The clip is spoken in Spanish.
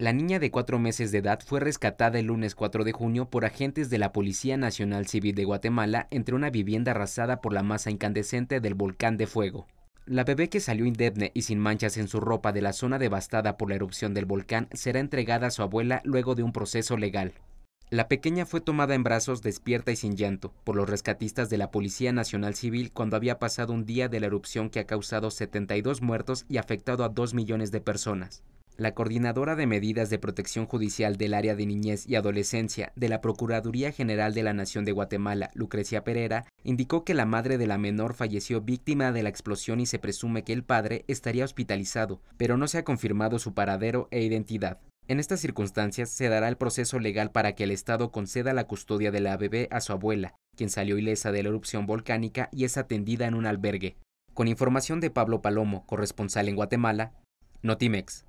La niña de cuatro meses de edad fue rescatada el lunes 4 de junio por agentes de la Policía Nacional Civil de Guatemala entre una vivienda arrasada por la masa incandescente del volcán de fuego. La bebé que salió indemne y sin manchas en su ropa de la zona devastada por la erupción del volcán será entregada a su abuela luego de un proceso legal. La pequeña fue tomada en brazos despierta y sin llanto por los rescatistas de la Policía Nacional Civil cuando había pasado un día de la erupción que ha causado 72 muertos y afectado a 2 millones de personas. La coordinadora de medidas de protección judicial del área de niñez y adolescencia de la Procuraduría General de la Nación de Guatemala, Lucrecia Pereira, indicó que la madre de la menor falleció víctima de la explosión y se presume que el padre estaría hospitalizado, pero no se ha confirmado su paradero e identidad. En estas circunstancias se dará el proceso legal para que el Estado conceda la custodia de la bebé a su abuela, quien salió ilesa de la erupción volcánica y es atendida en un albergue. Con información de Pablo Palomo, corresponsal en Guatemala, Notimex.